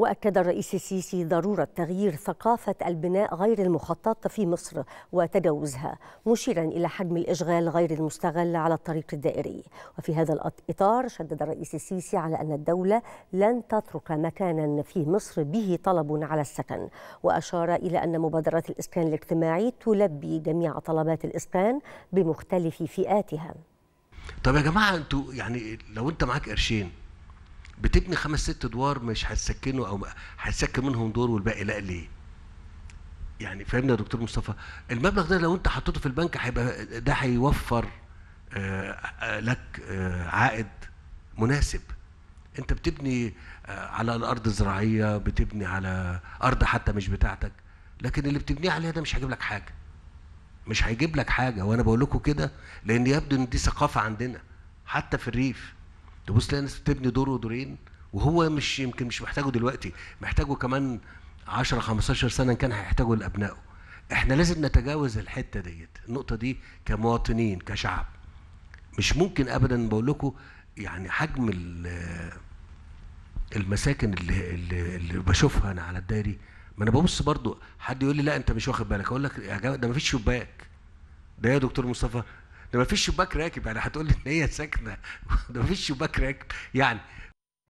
وأكد الرئيس السيسي ضرورة تغيير ثقافة البناء غير المخطط في مصر وتجاوزها مشيرا إلى حجم الإشغال غير المستغل على الطريق الدائري وفي هذا الإطار شدد الرئيس السيسي على أن الدولة لن تترك مكانا في مصر به طلب على السكن وأشار إلى أن مبادرة الإسكان الاجتماعي تلبي جميع طلبات الإسكان بمختلف فئاتها طب يا جماعة أنتوا يعني لو أنت معاك قرشين بتبني خمس ست ادوار مش هتسكنه او هتسكن منهم دور والباقي لا ليه؟ يعني فهمنا يا دكتور مصطفى المبلغ ده لو انت حطيته في البنك هيبقى ده هيوفر آه، آه، لك آه، عائد مناسب انت بتبني على الارض الزراعيه بتبني على ارض حتى مش بتاعتك لكن اللي بتبنيه عليها ده مش هيجيب لك حاجه مش هيجيب لك حاجه وانا بقول لكم كده لان يبدو ان دي ثقافه عندنا حتى في الريف تبص تلاقي الناس بتبني دور ودورين وهو مش يمكن مش محتاجه دلوقتي محتاجه كمان 10 15 سنه كان هيحتاجه لابنائه احنا لازم نتجاوز الحته ديت النقطه دي كمواطنين كشعب مش ممكن ابدا بقول لكم يعني حجم المساكن اللي, اللي, اللي بشوفها انا على الدائري ما انا ببص برضو حد يقول لي لا انت مش واخد بالك اقول لك يا جماعه ده ما فيش شباك ده يا دكتور مصطفى ده ما فيش شباك راكب يعني هتقول لي ان هي ساكنه ده ما فيش شباك راكب يعني